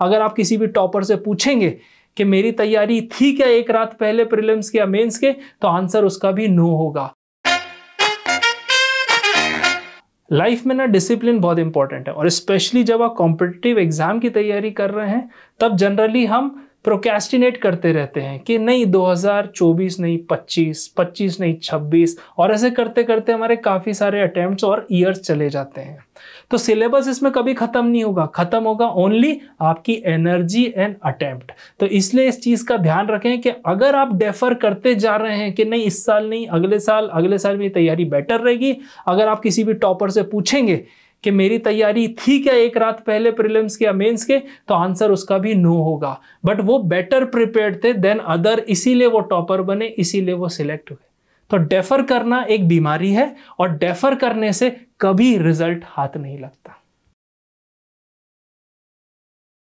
अगर आप किसी भी टॉपर से पूछेंगे कि मेरी तैयारी थी क्या एक रात पहले प्रिलिम्स के या मेंस के तो आंसर उसका भी नो होगा लाइफ में ना डिसिप्लिन बहुत इंपॉर्टेंट है और स्पेशली जब आप कॉम्पिटिटिव एग्जाम की तैयारी कर रहे हैं तब जनरली हम प्रोकेस्टिनेट करते रहते हैं कि नहीं 2024 नहीं 25 25 नहीं 26 और ऐसे करते करते हमारे काफ़ी सारे अटैम्प्ट और ईयर्स चले जाते हैं तो सिलेबस इसमें कभी ख़त्म नहीं होगा ख़त्म होगा ओनली आपकी एनर्जी एंड अटैम्प्ट तो इसलिए इस चीज़ का ध्यान रखें कि अगर आप डेफर करते जा रहे हैं कि नहीं इस साल नहीं अगले साल अगले साल मेरी तैयारी बेटर रहेगी अगर आप किसी भी टॉपर से पूछेंगे कि मेरी तैयारी थी क्या एक रात पहले प्रीलिम्स के या मेंस के तो आंसर उसका भी नो होगा बट वो बेटर प्रिपेयर थे देन अदर इसीलिए वो टॉपर बने इसीलिए वो सिलेक्ट हुए तो डेफर करना एक बीमारी है और डेफर करने से कभी रिजल्ट हाथ नहीं लगता